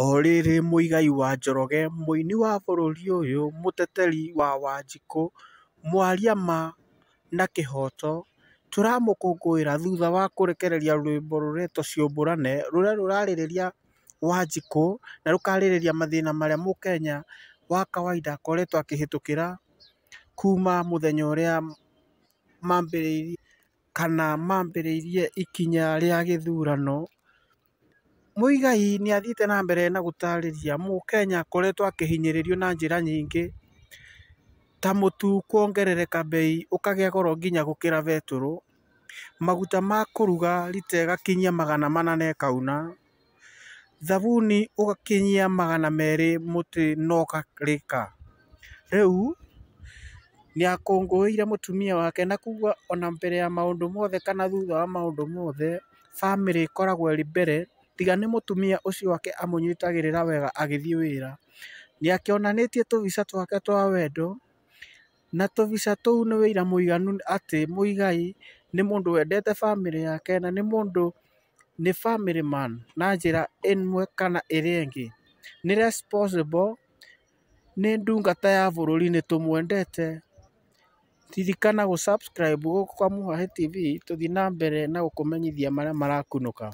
O rĩrĩ Mũigai wa Njoroge, mũini wa bũrũri ũyũ, mũteteri wa Wanjikũ, mwaria ma na kĩhoto tũramũkũngũĩra thutha wa kũrekereria rwĩmbo rũretwo "Ciũmbũrane" rũrĩa rũrarĩrĩria Wanjikũ na rũkarĩrĩria mathĩna marĩa mũkenya wa kawaida akoretwo akĩhĩtũkĩra kuma mũthenya ũrĩa mambĩrĩirie kana mambĩrĩirie ikinya rĩa gĩthurano. Muigai nä athiĩte na mbere na gũtarĩria mũkenya akoretwo akĩhinyĩrĩrio na njĩra nyingĩ ta mũtu kuongerereka bei ũkagĩa goro nginya gũkĩra betũrũ, maguta ma kũruga rita ĩgakinyia magana mana na ĩkauna, thabuni ũgakinyia magana merĩ mũtĩ na ũkarĩka. Rĩu nĩ akũngũĩire mutumia wake na kuga ona mbere ya maũndũ mothe kana thutha wa maũndũ mothe bamĩrĩ ĩkoragwo ĩrĩ mbere tiga nĩ mũtumia ũcio wake amũnyitagĩrĩra wega agĩthiĩ wĩra. Nĩakĩonanĩtie tũbica twake twa wendo, na tũbica tũu nĩ wĩira mũiganu atĩ Muigai nĩ mũndũ wendete bamĩrĩ yake na nĩ mũndũ nĩ family man na njĩra ĩmwe kana ĩrĩa ĩngĩ. Nĩ responsible, nĩ ndungata ya bũrũri nĩtũmwendete. Ririkana gũ subscribe gũkũ kwa Mũhahĩ TV tũthiĩ na mbere na gũkũmenyithia marĩa marakunũka.